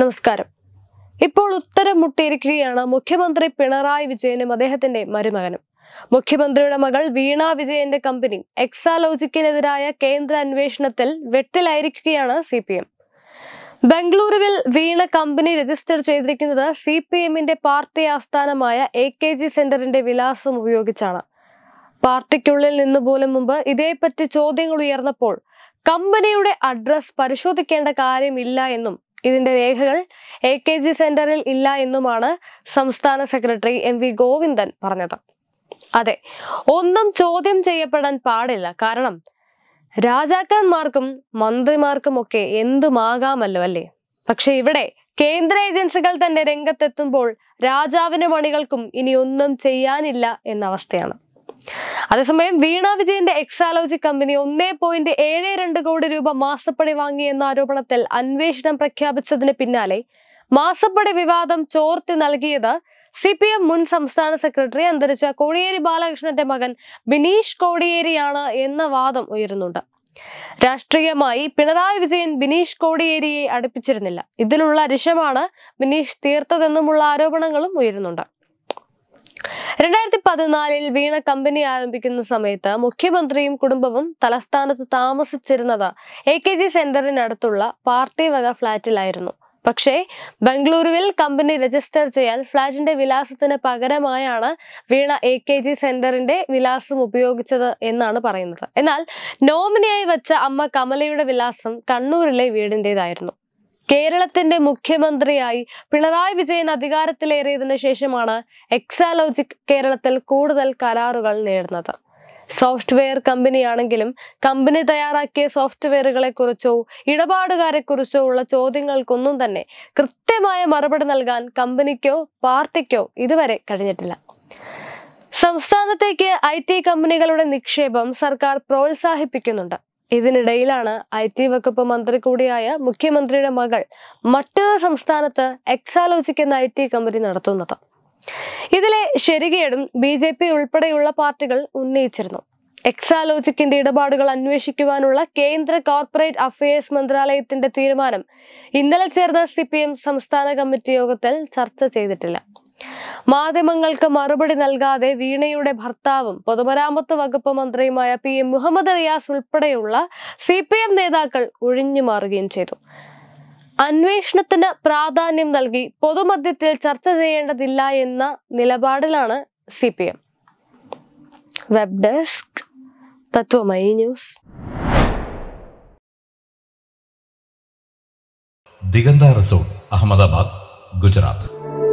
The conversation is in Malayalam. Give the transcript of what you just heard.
നമസ്കാരം ഇപ്പോൾ ഉത്തരം മുട്ടിയിരിക്കുകയാണ് മുഖ്യമന്ത്രി പിണറായി വിജയനും അദ്ദേഹത്തിന്റെ മരുമകനും മുഖ്യമന്ത്രിയുടെ മകൾ വീണ വിജയന്റെ കമ്പനി എക്സാലോജിക്കിനെതിരായ കേന്ദ്ര അന്വേഷണത്തിൽ വെട്ടിലായിരിക്കുകയാണ് സി പി എം ബംഗളൂരുവിൽ വീണ കമ്പനി രജിസ്റ്റർ ചെയ്തിരിക്കുന്നത് സി പി എമ്മിന്റെ പാർട്ടി ആസ്ഥാനമായ എ കെ ജി സെന്ററിന്റെ വിലാസം ഉപയോഗിച്ചാണ് പാർട്ടിക്കുള്ളിൽ നിന്ന് പോലും മുമ്പ് ഇതേപ്പറ്റി ചോദ്യങ്ങൾ ഉയർന്നപ്പോൾ കമ്പനിയുടെ അഡ്രസ് പരിശോധിക്കേണ്ട കാര്യമില്ല എന്നും ഇതിന്റെ രേഖകൾ എ കെ ജി സെന്ററിൽ ഇല്ല എന്നുമാണ് സംസ്ഥാന സെക്രട്ടറി എം വി ഗോവിന്ദൻ പറഞ്ഞത് അതെ ഒന്നും ചോദ്യം ചെയ്യപ്പെടാൻ പാടില്ല കാരണം രാജാക്കന്മാർക്കും മന്ത്രിമാർക്കും ഒക്കെ എന്തുമാകാമല്ലോ അല്ലേ പക്ഷെ ഇവിടെ കേന്ദ്ര ഏജൻസികൾ തന്നെ രംഗത്തെത്തുമ്പോൾ രാജാവിന് മണികൾക്കും ഇനി ഒന്നും ചെയ്യാനില്ല എന്ന അവസ്ഥയാണ് അതേസമയം വീണ വിജയന്റെ എക്സാലോജി കമ്പനി ഒന്നേ പോയിന്റ് ഏഴ് രണ്ട് കോടി രൂപ മാസപ്പടി വാങ്ങി എന്ന ആരോപണത്തിൽ അന്വേഷണം പ്രഖ്യാപിച്ചതിന് പിന്നാലെ മാസപ്പടി വിവാദം ചോർത്തി നൽകിയത് സി പി എം മുൻ സംസ്ഥാന സെക്രട്ടറി അന്തരിച്ച കോടിയേരി ബാലകൃഷ്ണന്റെ മകൻ ബിനീഷ് കോടിയേരിയാണ് എന്ന വാദം ഉയരുന്നുണ്ട് രാഷ്ട്രീയമായി പിണറായി വിജയൻ ബിനീഷ് കോടിയേരിയെ അടുപ്പിച്ചിരുന്നില്ല ഇതിലുള്ള അരിശമാണ് ബിനീഷ് തീർത്തതെന്നുമുള്ള ആരോപണങ്ങളും ഉയരുന്നുണ്ട് രണ്ടായിരത്തി പതിനാലിൽ വീണ കമ്പനി ആരംഭിക്കുന്ന സമയത്ത് മുഖ്യമന്ത്രിയും കുടുംബവും തലസ്ഥാനത്ത് താമസിച്ചിരുന്നത് എ കെ ജി സെന്ററിനടുത്തുള്ള പാർട്ടി വക ഫ്ളാറ്റിലായിരുന്നു പക്ഷേ ബംഗളൂരുവിൽ കമ്പനി രജിസ്റ്റർ ചെയ്യാൻ ഫ്ളാറ്റിന്റെ വിലാസത്തിന് പകരമായാണ് വീണ എ കെ ജി സെന്ററിന്റെ വിലാസം ഉപയോഗിച്ചത് എന്നാണ് പറയുന്നത് എന്നാൽ നോമിനിയായി വെച്ച അമ്മ കമലയുടെ വിലാസം കണ്ണൂരിലെ വീടിൻ്റെതായിരുന്നു കേരളത്തിന്റെ മുഖ്യമന്ത്രിയായി പിണറായി വിജയൻ അധികാരത്തിലേറിയതിനു ശേഷമാണ് എക്സാലോജിക് കേരളത്തിൽ കൂടുതൽ കരാറുകൾ നേടുന്നത് സോഫ്റ്റ്വെയർ കമ്പനിയാണെങ്കിലും കമ്പനി തയ്യാറാക്കിയ സോഫ്റ്റ്വെയറുകളെ കുറിച്ചോ ഇടപാടുകാരെ കുറിച്ചോ ഉള്ള ചോദ്യങ്ങൾക്കൊന്നും തന്നെ കൃത്യമായ മറുപടി നൽകാൻ കമ്പനിക്കോ പാർട്ടിക്കോ ഇതുവരെ കഴിഞ്ഞിട്ടില്ല സംസ്ഥാനത്തേക്ക് ഐ ടി കമ്പനികളുടെ നിക്ഷേപം സർക്കാർ പ്രോത്സാഹിപ്പിക്കുന്നുണ്ട് ഇതിനിടയിലാണ് ഐ ടി വകുപ്പ് മന്ത്രി കൂടിയായ മുഖ്യമന്ത്രിയുടെ മകൾ മറ്റു സംസ്ഥാനത്ത് എക്സാലോജിക് എന്ന ഐ ടി കമ്പനി നടത്തുന്നത് ഇതിലെ ശരികേടും ബി ജെ പി ഉൾപ്പെടെയുള്ള പാർട്ടികൾ ഉന്നയിച്ചിരുന്നു എക്സാലോജിക്കിന്റെ ഇടപാടുകൾ അന്വേഷിക്കുവാനുള്ള കേന്ദ്ര കോർപ്പറേറ്റ് അഫയേഴ്സ് മന്ത്രാലയത്തിന്റെ തീരുമാനം ഇന്നലെ ചേർന്ന സി സംസ്ഥാന കമ്മിറ്റി യോഗത്തിൽ ചർച്ച ചെയ്തിട്ടില്ല മാധ്യമങ്ങൾക്ക് മറുപടി നൽകാതെ വീണയുടെ ഭർത്താവും പൊതുമരാമത്ത് വകുപ്പ് മന്ത്രിയുമായ പി എം മുഹമ്മദ് റിയാസ് ഉൾപ്പെടെയുള്ള സി പി എം നേതാക്കൾ ഒഴിഞ്ഞു മാറുകയും ചെയ്തു അന്വേഷണത്തിന് പ്രാധാന്യം നൽകി പൊതുമധ്യത്തിൽ ചർച്ച ചെയ്യേണ്ടതില്ല എന്ന നിലപാടിലാണ് C P M web desk Tatwamayi news Diganta resort Ahmedabad Gujarat